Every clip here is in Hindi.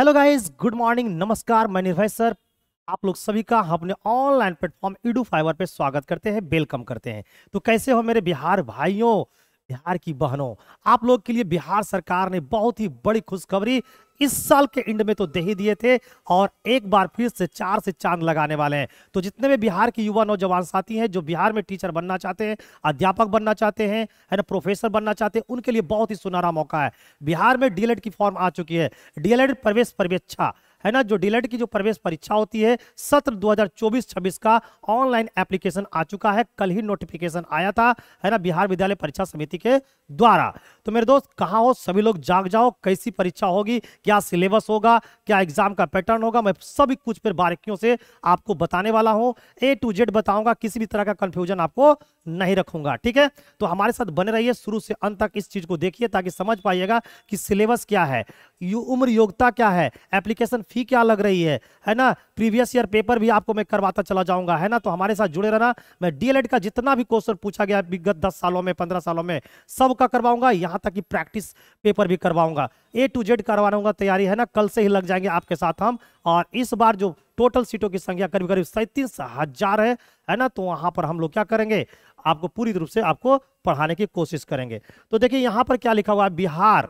हेलो गाइस गुड मॉर्निंग नमस्कार मैं निर्भय सर आप लोग सभी का हम अपने ऑनलाइन प्लेटफॉर्म ईडू फाइवर पे स्वागत करते हैं वेलकम करते हैं तो कैसे हो मेरे बिहार भाइयों बिहार की बहनों आप लोग के लिए बिहार सरकार ने बहुत ही बड़ी खुशखबरी इस साल के एंड में तो दे ही दिए थे और एक बार फिर से चार से चांद लगाने वाले हैं तो जितने भी बिहार के युवा नौजवान साथी हैं जो बिहार में टीचर बनना चाहते हैं अध्यापक बनना चाहते हैं है ना प्रोफेसर बनना चाहते हैं उनके लिए बहुत ही सुनहरा मौका है बिहार में डीएलएड की फॉर्म आ चुकी है डीएलएड प्रवेश प्रवेक्षा है ना जो डिलेट की जो प्रवेश परीक्षा होती है सत्र 2024-26 का ऑनलाइन एप्लीकेशन आ चुका है कल ही नोटिफिकेशन आया था है ना बिहार विद्यालय परीक्षा समिति के द्वारा तो मेरे दोस्त कहाँ हो सभी लोग जाग जाओ कैसी परीक्षा होगी क्या सिलेबस होगा क्या एग्जाम का पैटर्न होगा मैं सभी कुछ फिर बारीकियों से आपको बताने वाला हूँ ए टू जेड बताऊंगा किसी भी तरह का कंफ्यूजन आपको नहीं रखूंगा ठीक है तो हमारे साथ बने रहिए शुरू से अंत तक इस चीज को देखिए ताकि समझ पाइएगा कि सिलेबस क्या है उम्र योग्यता क्या है एप्लीकेशन फी क्या लग रही है है ना प्रीवियस ईयर पेपर भी आपको मैं करवाता चला जाऊंगा है ना तो हमारे साथ जुड़े रहना मैं डीएलएड का जितना भी क्वेश्चन पूछा गया विगत दस सालों में पंद्रह सालों में सब का करवाऊंगा यहाँ तक कि प्रैक्टिस पेपर भी करवाऊंगा ए टू जेड करवाऊंगा तैयारी है ना कल से ही लग जाएंगे आपके साथ हम और इस बार जो टोटल सीटों की संख्या करीब करीब सैंतीस हजार है है ना तो वहां पर हम लोग क्या करेंगे आपको पूरी रूप से आपको पढ़ाने की कोशिश करेंगे तो देखिए यहां पर क्या लिखा हुआ है बिहार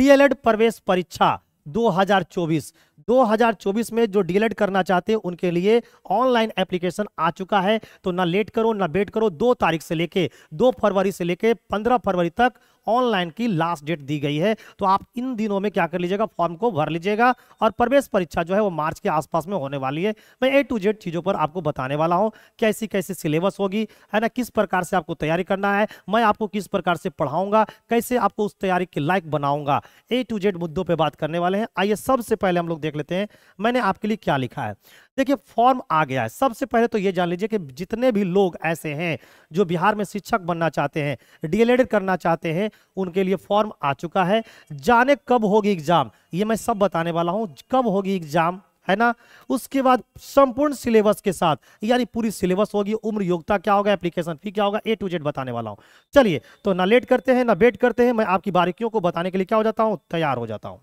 डीएलएड प्रवेश परीक्षा 2024 2024 में जो डीएलएड करना चाहते हैं उनके लिए ऑनलाइन एप्लीकेशन आ चुका है तो ना लेट करो ना वेट करो दो तारीख से लेके दो फरवरी से लेके पंद्रह फरवरी तक ऑनलाइन की लास्ट डेट दी गई है तो आप इन दिनों में क्या कर लीजिएगा फॉर्म को भर लीजिएगा और प्रवेश परीक्षा जो है वो मार्च के आसपास में होने वाली है मैं ए टू जेड चीज़ों पर आपको बताने वाला हूँ कैसी कैसी सिलेबस होगी है ना किस प्रकार से आपको तैयारी करना है मैं आपको किस प्रकार से पढ़ाऊंगा कैसे आपको उस तैयारी के लायक बनाऊंगा ए टू जेड मुद्दों पर बात करने वाले हैं आइए सबसे पहले हम लोग देख लेते हैं मैंने आपके लिए क्या लिखा है देखिए फॉर्म आ गया है सबसे पहले तो ये जान लीजिए कि जितने भी लोग ऐसे हैं जो बिहार में शिक्षक बनना चाहते हैं डीएलएड करना चाहते हैं उनके लिए फॉर्म आ चुका है जाने कब होगी एग्जाम ये मैं सब बताने वाला हूँ कब होगी एग्जाम है ना उसके बाद संपूर्ण सिलेबस के साथ यानी पूरी सिलेबस होगी उम्र योग्यता क्या होगा एप्लीकेशन फी क्या होगा ए टू जेड बताने वाला हूं चलिए तो ना लेट करते हैं ना वेट करते हैं मैं आपकी बारीकियों को बताने के लिए क्या हो जाता हूं तैयार हो जाता हूं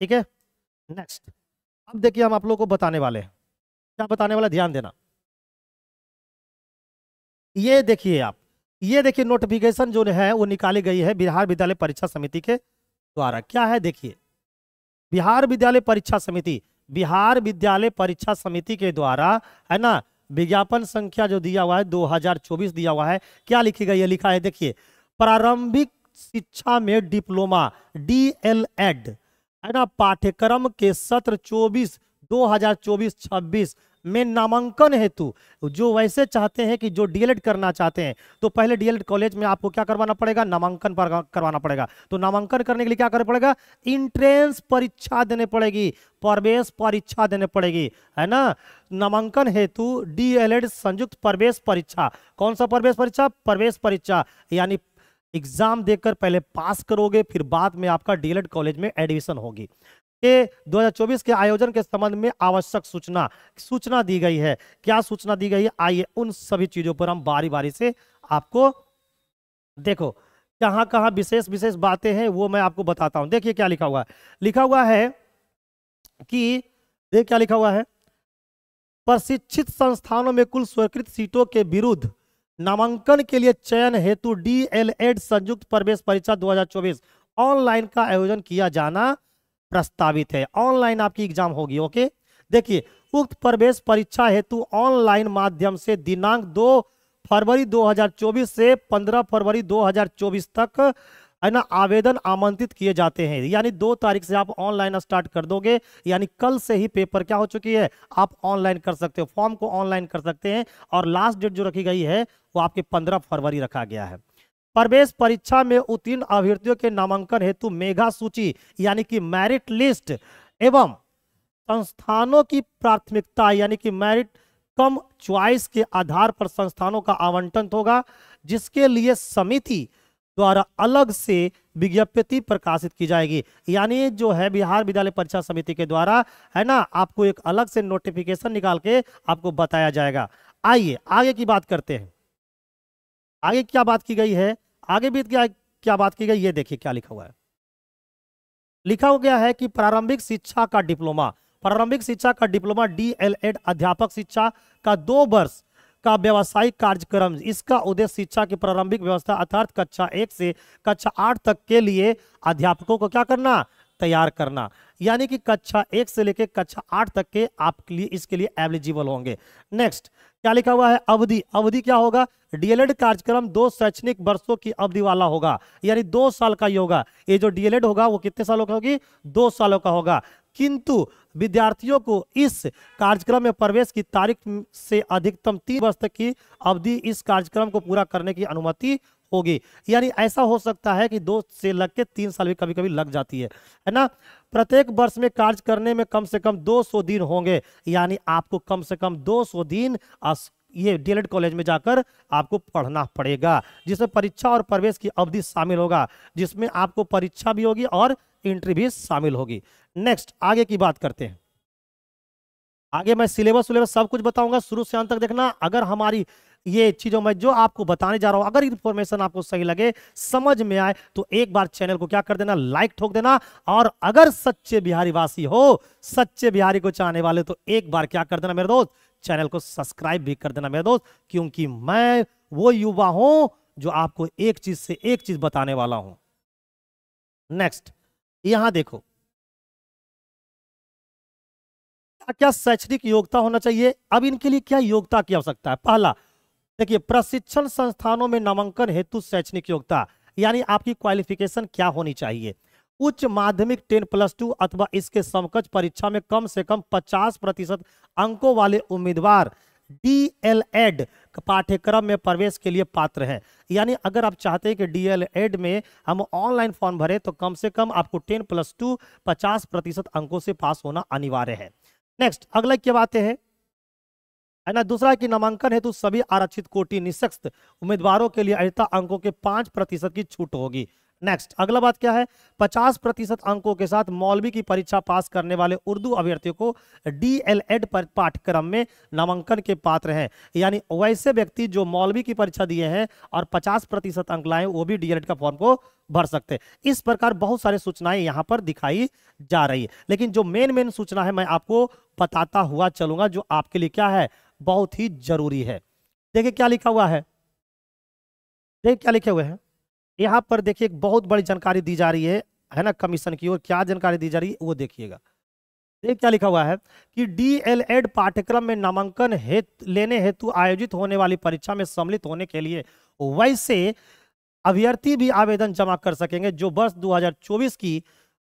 ठीक है नेक्स्ट अब देखिए हम आप लोगों को बताने वाले हैं क्या बताने वाला ध्यान देना ये देखिए आप ये देखिए नोटिफिकेशन जो है वो निकाली गई है बिहार विद्यालय परीक्षा समिति के द्वारा क्या है देखिए बिहार विद्यालय परीक्षा समिति बिहार विद्यालय परीक्षा समिति के द्वारा है ना विज्ञापन संख्या जो दिया हुआ है 2024 दिया हुआ है क्या लिखी गई है लिखा है देखिए प्रारंभिक शिक्षा में डिप्लोमा डी एल एड है ना पाठ्यक्रम के सत्र 24 2024-26 में नामांकन हेतु जो वैसे चाहते हैं कि जो डीएलएड करना चाहते हैं तो पहले डीएलएड कॉलेज में आपको क्या करवाना पड़ेगा नामांकन पर करवाना पड़ेगा तो नामांकन करने के लिए क्या करना पड़ेगा इंट्रेंस परीक्षा देने पड़ेगी प्रवेश परीक्षा देने पड़ेगी है ना नामांकन हेतु डीएलएड संयुक्त प्रवेश परीक्षा कौन सा प्रवेश परीक्षा प्रवेश परीक्षा यानी एग्जाम देकर पहले पास करोगे फिर बाद में आपका डीएलएड कॉलेज में एडमिशन होगी ये 2024 के आयोजन के संबंध में आवश्यक सूचना सूचना दी गई है क्या सूचना दी गई है आइए उन सभी चीजों पर हम बारी बारी से आपको देखो कहां कहां विशेष विशेष बातें हैं वो मैं आपको बताता हूं देखिए क्या लिखा हुआ है लिखा हुआ है कि देख क्या लिखा हुआ है प्रशिक्षित संस्थानों में कुल स्वीकृत सीटों के विरुद्ध नामांकन के लिए चयन हेतु डीएलएड संयुक्त प्रवेश परीक्षा 2024 ऑनलाइन का आयोजन किया जाना प्रस्तावित है ऑनलाइन आपकी एग्जाम होगी ओके देखिए उक्त प्रवेश परीक्षा हेतु ऑनलाइन माध्यम से दिनांक दो फरवरी 2024 से 15 फरवरी 2024 तक है ना आवेदन आमंत्रित किए जाते हैं यानी दो तारीख से आप ऑनलाइन स्टार्ट कर दोगे यानी कल से ही पेपर क्या हो चुकी है आप ऑनलाइन कर सकते हो फॉर्म को ऑनलाइन कर सकते हैं और लास्ट डेट जो रखी गई है वो आपके पंद्रह फरवरी रखा गया है प्रवेश परीक्षा में उत्तीर्ण अभ्यर्थियों के नामांकन हेतु मेघा सूची यानी कि मैरिट लिस्ट एवं संस्थानों की प्राथमिकता यानी कि मेरिट कम च्वाइस के आधार पर संस्थानों का आवंटन होगा जिसके लिए समिति द्वारा अलग से विज्ञप्ति प्रकाशित की जाएगी यानी जो है बिहार विद्यालय परीक्षा समिति के द्वारा है ना आपको एक अलग से नोटिफिकेशन निकाल के आपको बताया जाएगा आइए आगे की बात करते हैं आगे क्या बात की गई है आगे भी क्या क्या बात की गई ये देखिए क्या लिखा हुआ है लिखा हो गया है कि प्रारंभिक शिक्षा का डिप्लोमा प्रारंभिक शिक्षा का डिप्लोमा डी अध्यापक शिक्षा का दो वर्ष का व्यावसायिक कार्यक्रम इसका उद्देश्य शिक्षा की प्रारंभिक व्यवस्था अर्थात कक्षा एक से कक्षा आठ तक के लिए अध्यापकों को क्या करना तैयार करना यानी कि कक्षा एक से लेकर कक्षा आठ तक के आपके लिए इसके लिए एलिजिबल होंगे नेक्स्ट क्या लिखा हुआ है अवधि अवधि क्या होगा डीएलएड कार्यक्रम दो शैक्षणिक वर्षों की अवधि वाला होगा यानी दो साल का ही होगा ये जो डीएलएड होगा वो कितने सालों का होगी दो सालों का होगा किंतु विद्यार्थियों को इस कार्यक्रम में प्रवेश की तारीख से अधिकतम तीन वर्ष तक की अवधि इस कार्यक्रम को पूरा करने की अनुमति होगी यानी ऐसा हो सकता है कि दो से लग के तीन साल भी कभी कभी लग जाती है है ना प्रत्येक वर्ष में कार्य करने में कम से कम 200 दिन होंगे यानी आपको कम से कम 200 दिन ये डीएलएड कॉलेज में जाकर आपको पढ़ना पड़ेगा जिसमें परीक्षा और प्रवेश की अवधि शामिल होगा जिसमें आपको परीक्षा भी होगी और इंट्री भी शामिल होगी नेक्स्ट आगे की बात करते हैं आगे मैं सिलेबस सिलेबस सब कुछ बताऊंगा शुरू से अंत तक देखना अगर हमारी ये चीजों में जो आपको बताने जा रहा हूं अगर इंफॉर्मेशन आपको सही लगे समझ में आए तो एक बार चैनल को क्या कर देना लाइक ठोक देना और अगर सच्चे बिहारी वासी हो सच्चे बिहारी को चाहने वाले तो एक बार क्या कर देना मेरे दोस्त चैनल को सब्सक्राइब भी कर देना मेरे दोस्त क्योंकि मैं वो युवा हूं जो आपको एक चीज से एक चीज बताने वाला हूं नेक्स्ट यहां देखो क्या शैक्षणिक योग्यता होना चाहिए अब इनके लिए क्या योग्यता की आवश्यकता है पहला देखिए प्रशिक्षण संस्थानों में नामांकन हेतु शैक्षणिक योग्यता यानी आपकी क्वालिफिकेशन क्या होनी चाहिए उच्च माध्यमिक टेन प्लस टू अथवा इसके समकक्ष परीक्षा में कम से कम पचास प्रतिशत अंकों वाले उम्मीदवार डी एल एड पाठ्यक्रम में प्रवेश के लिए पात्र हैं यानी अगर आप चाहते हैं कि डीएलएड में हम ऑनलाइन फॉर्म भरें तो कम से कम आपको टेन प्लस टू पचास प्रतिशत अंकों से पास होना अनिवार्य है नेक्स्ट अगला क्या बातें है है ना दूसरा कि नामांकन हेतु सभी आरक्षित कोटि निशक्त उम्मीदवारों के लिए अहिता अंकों के पांच प्रतिशत की छूट होगी नेक्स्ट अगला बात क्या है 50 प्रतिशत अंकों के साथ मौलवी की परीक्षा पास करने वाले उर्दू अभ्यर्थियों को डीएलएड पर पाठ्यक्रम में नामांकन के पात्र हैं यानी वैसे व्यक्ति जो मौलवी की परीक्षा दिए हैं और 50 प्रतिशत अंक लाए वो भी डीएलएड का फॉर्म को भर सकते हैं इस प्रकार बहुत सारी सूचनाएं यहां पर दिखाई जा रही है लेकिन जो मेन मेन सूचना है मैं आपको बताता हुआ चलूंगा जो आपके लिए क्या है बहुत ही जरूरी है देखिए क्या लिखा हुआ है देखिए क्या लिखे हुए हैं यहाँ पर देखिए एक बहुत बड़ी जानकारी दी जा रही है है ना कमीशन की ओर क्या जानकारी दी जा रही है वो देखिएगा देख क्या लिखा हुआ है कि डी एल एड पाठ्यक्रम में नामांकन हेतु लेने हेतु आयोजित होने वाली परीक्षा में सम्मिलित होने के लिए वैसे अभ्यर्थी भी आवेदन जमा कर सकेंगे जो वर्ष 2024 की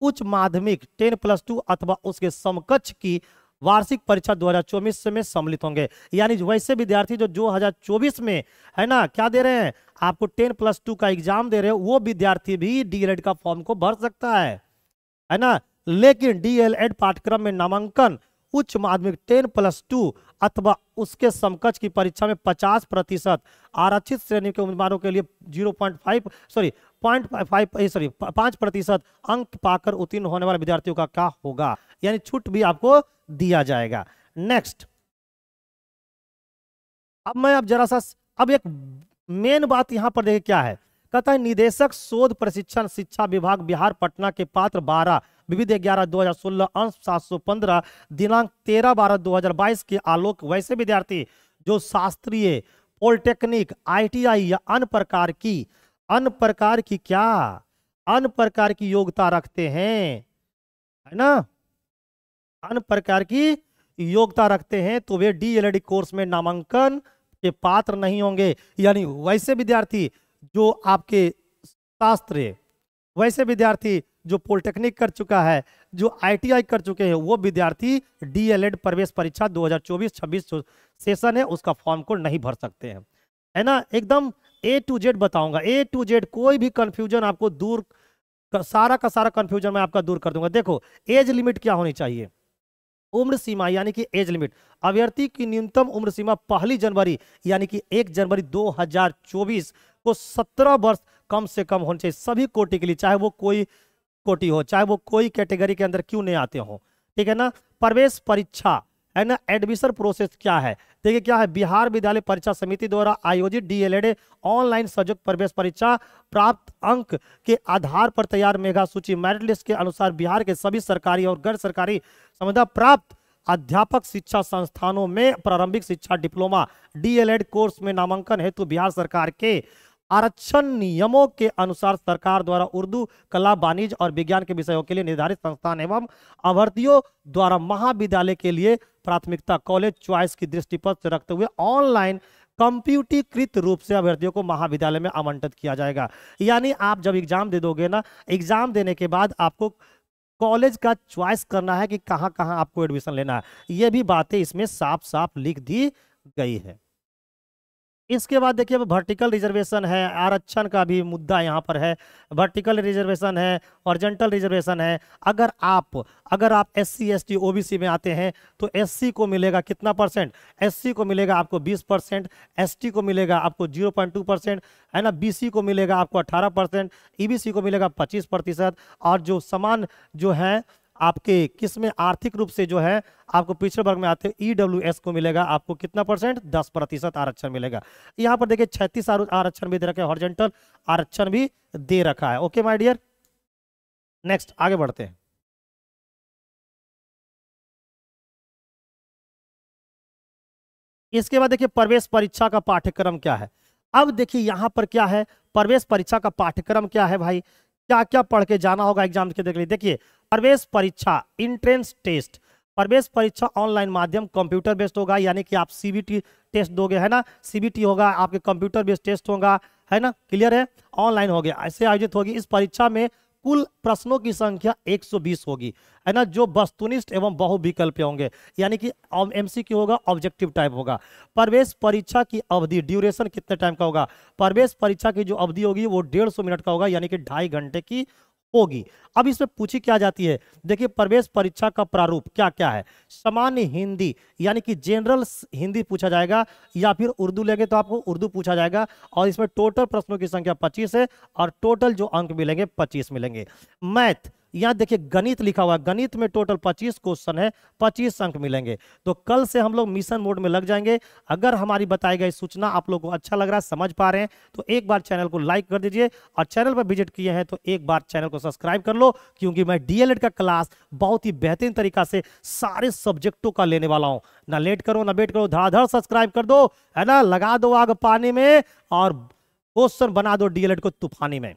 उच्च माध्यमिक टेन प्लस टू अथवा उसके समकक्ष की वार्षिक परीक्षा 2024 में सम्मिलित होंगे यानी वैसे विद्यार्थी जो 2024 में है ना क्या दे रहे हैं आपको टेन प्लस टू का एग्जाम दे रहे हैं वो विद्यार्थी भी डीएलएड का फॉर्म को भर सकता है है ना लेकिन डीएलएड पाठ्यक्रम में नामांकन उच्च माध्यमिक टेन प्लस टू अथवा उसके समकक्ष की परीक्षा में 50 प्रतिशत आरक्षित श्रेणी के उम्मीदवारों के लिए 0.5 सॉरी पॉइंट फाइव सॉरी पांच प्रतिशत अंक पाकर उत्तीर्ण होने वाले विद्यार्थियों का क्या होगा यानी छूट भी आपको दिया जाएगा नेक्स्ट अब मैं अब जरा सा अब एक मेन बात यहां पर देखे क्या है कहता है निदेशक शोध प्रशिक्षण शिक्षा विभाग बिहार पटना के पात्र बारह विविध ग्यारह दो हजार सोलह अंश सात सौ पंद्रह दिनांक तेरह बारह दो हजार बाईस के आलोक वैसे विद्यार्थी जो शास्त्रीय पॉलिटेक्निक आईटीआई या अन्य प्रकार की अन्य प्रकार की क्या अन्य प्रकार की योग्यता रखते हैं है ना अन्य प्रकार की योग्यता रखते हैं तो वे डीएलएडी e कोर्स में नामांकन के पात्र नहीं होंगे यानी वैसे विद्यार्थी जो आपके शास्त्र वैसे विद्यार्थी जो पॉलिटेक्निक कर चुका है जो आईटीआई कर चुके हैं वो विद्यार्थी डीएलएड e प्रवेश परीक्षा 2024-26 सेशन है उसका फॉर्म को नहीं भर सकते हैं है ना एकदम ए टू जेड बताऊंगा ए टू जेड कोई भी कंफ्यूजन आपको दूर सारा का सारा कंफ्यूजन मैं आपका दूर कर दूंगा देखो एज लिमिट क्या होनी चाहिए उम्र सीमा यानी कि एज लिमिट अभ्यर्थी की न्यूनतम उम्र सीमा पहली जनवरी यानी कि एक जनवरी 2024 को 17 वर्ष कम से कम होने चाहिए सभी कोटि के लिए चाहे वो कोई कोटि हो चाहे वो कोई कैटेगरी के अंदर क्यों नहीं आते हो ठीक है ना प्रवेश परीक्षा है ना एडमिशन प्रोसेस क्या है देखिए क्या है बिहार विद्यालय परीक्षा समिति द्वारा आयोजित डीएलएड ऑनलाइन संयुक्त प्रवेश परीक्षा प्राप्त अंक के आधार पर तैयार मेघा सूची मेरिट लिस्ट के अनुसार बिहार के सभी सरकारी और गैर सरकारी संविदा प्राप्त अध्यापक शिक्षा संस्थानों में प्रारंभिक शिक्षा डिप्लोमा डीएलएड कोर्स में नामांकन हेतु बिहार सरकार के आरक्षण नियमों के अनुसार सरकार द्वारा उर्दू कला वाणिज्य और विज्ञान के विषयों के लिए निर्धारित संस्थान एवं अभ्यर्थियों द्वारा महाविद्यालय के लिए प्राथमिकता कॉलेज च्वाइस की दृष्टिपथ रखते हुए ऑनलाइन कंप्यूटीकृत रूप से अभ्यर्थियों को महाविद्यालय में आवंटित किया जाएगा यानी आप जब एग्जाम दे दोगे ना एग्जाम देने के बाद आपको कॉलेज का च्वाइस करना है कि कहाँ कहाँ आपको एडमिशन लेना है ये भी बातें इसमें साफ साफ लिख दी गई है इसके बाद देखिए वर्टिकल रिजर्वेशन है आरक्षण का भी मुद्दा यहाँ पर है वर्टिकल रिजर्वेशन है जेंटल रिजर्वेशन है अगर आप अगर आप S C S T O B C में आते हैं तो एस सी को मिलेगा कितना परसेंट एस सी को मिलेगा आपको बीस परसेंट एस टी को मिलेगा आपको जीरो पॉइंट टू परसेंट है ना बी सी को मिलेगा आपको 18 परसेंट ई बी सी को मिलेगा पच्चीस प्रतिशत और जो समान जो है आपके किस में आर्थिक रूप से जो है आपको पिछड़े वर्ग में आते हुए e को मिलेगा आपको कितना परसेंट दस प्रतिशत आरक्षण मिलेगा यहाँ पर देखिए छत्तीस आरक्षण भी दे रखे हॉर्जेंटल आरक्षण भी दे रखा है ओके माय डियर नेक्स्ट आगे बढ़ते हैं इसके बाद देखिए प्रवेश परीक्षा का पाठ्यक्रम क्या है अब देखिए यहाँ पर क्या है प्रवेश परीक्षा का पाठ्यक्रम क्या है भाई क्या क्या पढ़ के जाना होगा एग्जाम के देख लिए देखिए प्रवेश परीक्षा इंट्रेंस टेस्ट प्रवेश परीक्षा ऑनलाइन माध्यम कंप्यूटर बेस्ड होगा यानी कि आप सीबीटी टेस्ट दोगे है ना सीबीटी होगा आपके कंप्यूटर बेस्ड टेस्ट होगा है ना क्लियर है ऑनलाइन हो गया ऐसे आयोजित होगी इस परीक्षा में कुल प्रश्नों की संख्या 120 होगी है ना जो वस्तुनिष्ठ एवं बहुविकल्प होंगे यानी कि एमसीक्यू होगा ऑब्जेक्टिव टाइप होगा प्रवेश परीक्षा की अवधि ड्यूरेशन कितने टाइम का होगा प्रवेश परीक्षा की जो अवधि होगी वो डेढ़ मिनट का होगा यानी कि ढाई घंटे की होगी अब इसमें पूछी क्या जाती है देखिए प्रवेश परीक्षा का प्रारूप क्या क्या है सामान्य हिंदी यानी कि जनरल हिंदी पूछा जाएगा या फिर उर्दू लेंगे तो आपको उर्दू पूछा जाएगा और इसमें टोटल प्रश्नों की संख्या 25 है और टोटल जो अंक मिलेंगे 25 मिलेंगे मैथ यहाँ देखिए गणित लिखा हुआ है गणित में टोटल 25 क्वेश्चन है 25 अंक मिलेंगे तो कल से हम लोग मिशन मोड में लग जाएंगे अगर हमारी बताई गई सूचना आप लोग को अच्छा लग रहा है समझ पा रहे हैं तो एक बार चैनल को लाइक कर दीजिए और चैनल पर विजिट किए हैं तो एक बार चैनल को सब्सक्राइब कर लो क्योंकि मैं डीएलएड का क्लास बहुत ही बेहतरीन तरीका से सारे सब्जेक्टों का लेने वाला हूँ ना लेट करो ना वेट करो धड़ाधड़ सब्सक्राइब कर दो है ना लगा दो आग पानी में और क्वेश्चन बना दो डीएलएड को तूफानी में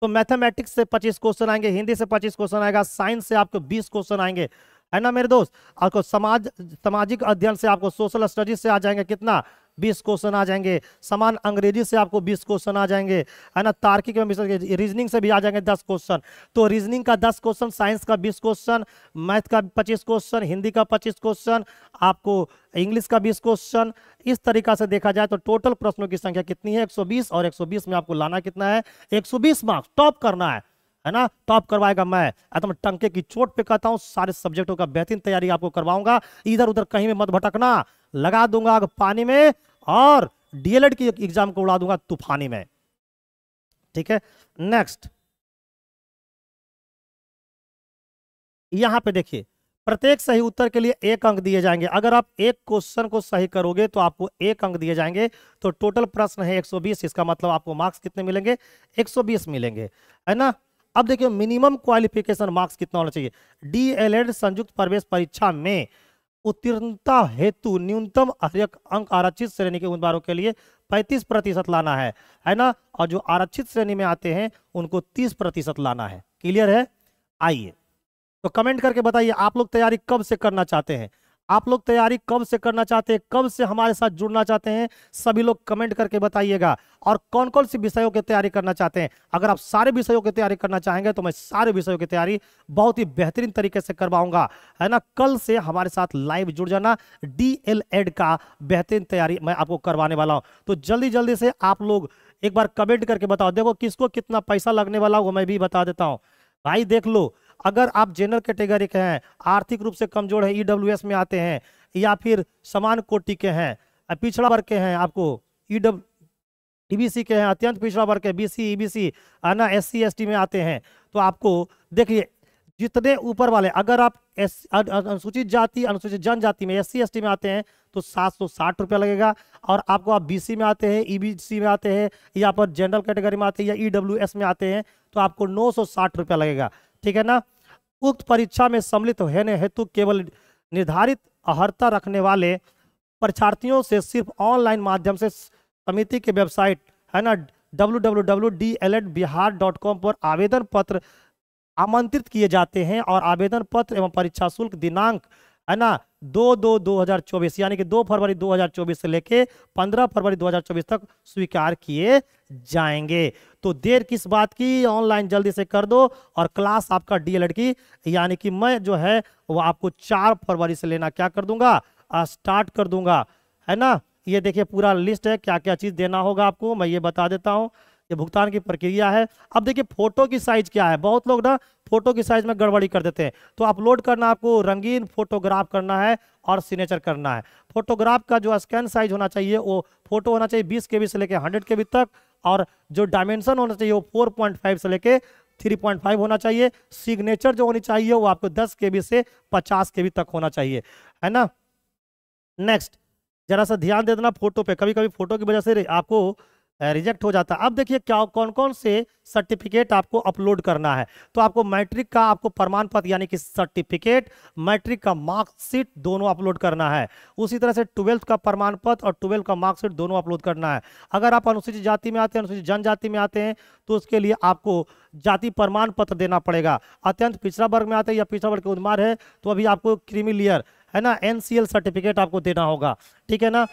तो मैथमेटिक्स से 25 क्वेश्चन आएंगे हिंदी से 25 क्वेश्चन आएगा साइंस से आपको 20 क्वेश्चन आएंगे है ना मेरे दोस्त आपको समाज सामाजिक अध्ययन से आपको सोशल स्टडीज से आ जाएंगे कितना बीस क्वेश्चन आ जाएंगे समान अंग्रेजी से आपको बीस क्वेश्चन आ जाएंगे है ना तार्किक में रीजनिंग से भी आ जाएंगे दस क्वेश्चन तो रीजनिंग का दस क्वेश्चन साइंस का बीस क्वेश्चन मैथ का पच्चीस क्वेश्चन हिंदी का पच्चीस क्वेश्चन आपको इंग्लिश का बीस क्वेश्चन इस तरीका से देखा जाए तो टोटल प्रश्नों की संख्या कितनी है एक और एक में आपको लाना कितना है एक मार्क्स टॉप करना है है ना तो आप करवाएगा मैं एकदम तो टंके की चोट पे कहता हूँ सारे सब्जेक्टों का बेहतरीन तैयारी आपको करवाऊंगा इधर उधर कहीं में मत भटकना लगा दूंगा आग पानी में और डीएलएड की एग्जाम को उड़ा दूंगा तूफानी में ठीक है नेक्स्ट यहां पे देखिए प्रत्येक सही उत्तर के लिए एक अंक दिए जाएंगे अगर आप एक क्वेश्चन को सही करोगे तो आपको एक अंक दिए जाएंगे तो टोटल प्रश्न है 120 इसका मतलब आपको मार्क्स कितने मिलेंगे 120 मिलेंगे है ना अब देखिए मिनिमम क्वालिफिकेशन मार्क्स कितना होना चाहिए डीएलएड संयुक्त प्रवेश परीक्षा में उत्तीर्णता हेतु न्यूनतम अंक आरक्षित श्रेणी के उम्मीदवारों के लिए 35 प्रतिशत लाना है है ना और जो आरक्षित श्रेणी में आते हैं उनको 30 प्रतिशत लाना है क्लियर है आइए तो कमेंट करके बताइए आप लोग तैयारी कब से करना चाहते हैं आप लोग तैयारी कब से करना चाहते हैं कब से हमारे साथ जुड़ना चाहते हैं सभी लोग कमेंट करके बताइएगा और कौन कौन सी विषयों की तैयारी करना चाहते हैं अगर आप सारे विषयों की तैयारी करना चाहेंगे तो मैं सारे विषयों की तैयारी बहुत ही बेहतरीन तरीके से करवाऊंगा है ना कल से हमारे साथ लाइव जुड़ जाना डी का बेहतरीन तैयारी मैं आपको करवाने वाला हूँ तो जल्दी जल्दी से आप लोग एक बार कमेंट करके बताओ देखो किसको कितना पैसा लगने वाला वो मैं भी बता देता हूँ भाई देख लो अगर आप जनरल कैटेगरी के हैं आर्थिक रूप से कमजोर है ई e में आते हैं या फिर समान कोटि के हैं पिछड़ा वर्ग के हैं आपको ई e ईबीसी के हैं अत्यंत पिछड़ा वर्ग के बी सी है ना एस सी में आते हैं तो आपको देखिए जितने ऊपर वाले अगर आप एस अनुसूचित जाति अनुसूचित जनजाति में एस सी में आते हैं तो सात सौ साठ रुपया लगेगा और आपको आप बीसी में आते हैं ईबीसी e में आते हैं या पर जनरल कैटेगरी में आते हैं या ईडब्ल्यूएस में आते हैं तो आपको नौ सौ साठ रुपया लगेगा ठीक है ना उक्त परीक्षा में सम्मिलित होने हेतु केवल निर्धारित अहर्ता रखने वाले परीक्षार्थियों से सिर्फ ऑनलाइन माध्यम से समिति के वेबसाइट है ना डब्ल्यू पर आवेदन पत्र आमंत्रित किए जाते हैं और आवेदन पत्र एवं परीक्षा शुल्क दिनांक है ना दो दो दो हजार चौबीस यानी कि दो फरवरी दो हजार चौबीस से लेके पंद्रह फरवरी दो हजार चौबीस तक स्वीकार किए जाएंगे तो देर किस बात की ऑनलाइन जल्दी से कर दो और क्लास आपका डीएलएड की यानी कि मैं जो है वो आपको चार फरवरी से लेना क्या कर दूंगा स्टार्ट कर दूंगा है ना ये देखिए पूरा लिस्ट है क्या क्या चीज़ देना होगा आपको मैं ये बता देता हूँ ये भुगतान की प्रक्रिया है अब देखिए फोटो की साइज क्या है बहुत लोग ना फोटो की साइज में गड़बड़ी कर देते हैं तो अपलोड करना आपको रंगीन फोटोग्राफ करना है और सिग्नेचर करना है फोटोग्राफ का जो स्कैन साइज होना चाहिए वो फोटो होना चाहिए बीस के से लेकर हंड्रेड के तक और जो डायमेंशन होना चाहिए वो फोर से लेके 3.5 होना चाहिए सिग्नेचर जो होनी चाहिए वो आपको 10 के से 50 के तक होना चाहिए है ना नेक्स्ट जरा सा ध्यान दे देना फोटो पे कभी कभी फोटो की वजह से आपको रिजेक्ट हो जाता है अब देखिए क्या कौन कौन से सर्टिफिकेट आपको अपलोड करना है तो आपको मैट्रिक का आपको प्रमाण पत्र यानी कि सर्टिफिकेट मैट्रिक का मार्कशीट दोनों अपलोड करना है उसी तरह से ट्वेल्थ का प्रमाण पत्र और ट्वेल्थ का मार्कशीट दोनों अपलोड करना है अगर आप अनुसूचित जाति में आते हैं अनुसूचित जनजाति में आते हैं तो उसके लिए आपको जाति प्रमाण पत्र देना पड़ेगा अत्यंत पिछड़ा वर्ग में आते हैं या पिछड़ा वर्ग के उदमार है तो अभी आपको क्रीमी लेयर है ना एनसीएल सर्टिफिकेट आपको देना होगा ठीक है ना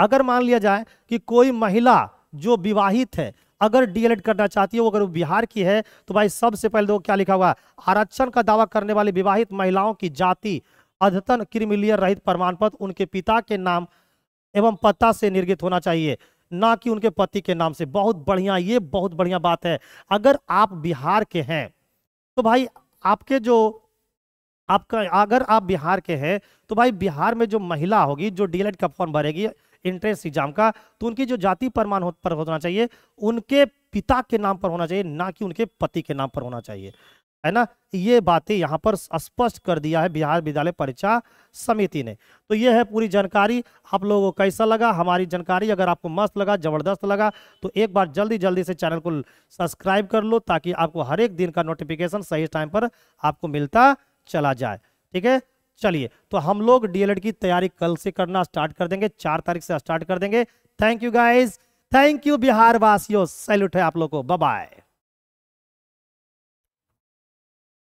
अगर मान लिया जाए कि कोई महिला जो विवाहित है अगर डीएलएड करना चाहती है वो अगर बिहार की है तो भाई सबसे पहले देखो तो क्या लिखा हुआ आरक्षण का दावा करने वाली विवाहित महिलाओं की जाति अद्यतन क्रिमिलियर रहित प्रमाण पत्र उनके पिता के नाम एवं पता से निर्गित होना चाहिए ना कि उनके पति के नाम से बहुत बढ़िया ये बहुत बढ़िया बात है अगर आप बिहार के हैं तो भाई आपके जो आपका अगर आप बिहार के हैं तो भाई बिहार में जो महिला होगी जो डीएलएड का फॉर्म भरेगी इंट्रेंस एग्जाम का तो उनकी जो जाति प्रमाण पर होना चाहिए उनके पिता के नाम पर होना चाहिए ना कि उनके पति के नाम पर होना चाहिए है ना ये बातें यहाँ पर स्पष्ट कर दिया है बिहार विद्यालय परीक्षा समिति ने तो ये है पूरी जानकारी आप लोगों को कैसा लगा हमारी जानकारी अगर आपको मस्त लगा ज़बरदस्त लगा तो एक बार जल्दी जल्दी से चैनल को सब्सक्राइब कर लो ताकि आपको हर एक दिन का नोटिफिकेशन सही टाइम पर आपको मिलता चला जाए ठीक है चलिए तो हम लोग डीएलएड की तैयारी कल से करना स्टार्ट कर देंगे चार तारीख से स्टार्ट कर देंगे thank you guys thank you Bihar वासियों सैल्यूट है आप लोग को बाय